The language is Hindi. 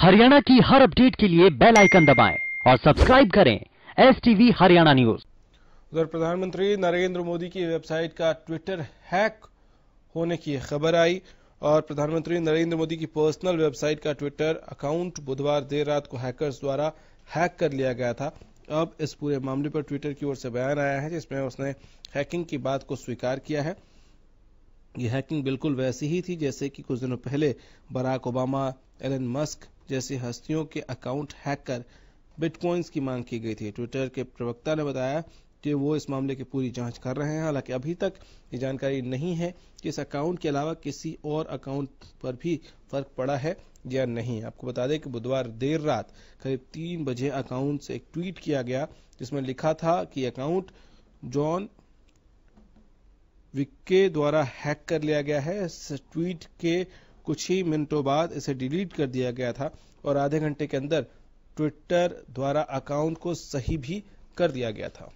हरियाणा की हर अपडेट के लिए बेल आइकन दबाएं और सब्सक्राइब करें एस टीवी हरियाणा न्यूज उधर प्रधानमंत्री नरेंद्र मोदी की वेबसाइट का ट्विटर हैक होने की खबर आई और प्रधानमंत्री नरेंद्र मोदी की पर्सनल वेबसाइट का ट्विटर अकाउंट बुधवार देर रात को हैकर्स द्वारा हैक कर लिया गया था अब इस पूरे मामले पर ट्विटर की ओर से बयान आया है जिसमें उसने हैकिंग की बात को स्वीकार किया है ये हैकिंग बिल्कुल वैसी ही थी जैसे कि कुछ दिनों पहले बराक ओबामा एलन मस्क जैसी हस्तियों के अकाउंट हैक कर बिटकॉइंस की मांग की गई थी ट्विटर के प्रवक्ता ने बताया कि वो इस मामले की पूरी जांच कर रहे हैं हालांकि अभी तक ये जानकारी नहीं है कि इस अकाउंट के अलावा किसी और अकाउंट पर भी फर्क पड़ा है या नहीं आपको बता दें कि बुधवार देर रात करीब तीन बजे अकाउंट से एक ट्वीट किया गया जिसमें लिखा था कि अकाउंट जॉन विक्के द्वारा हैक कर लिया गया है इस ट्वीट के कुछ ही मिनटों बाद इसे डिलीट कर दिया गया था और आधे घंटे के अंदर ट्विटर द्वारा अकाउंट को सही भी कर दिया गया था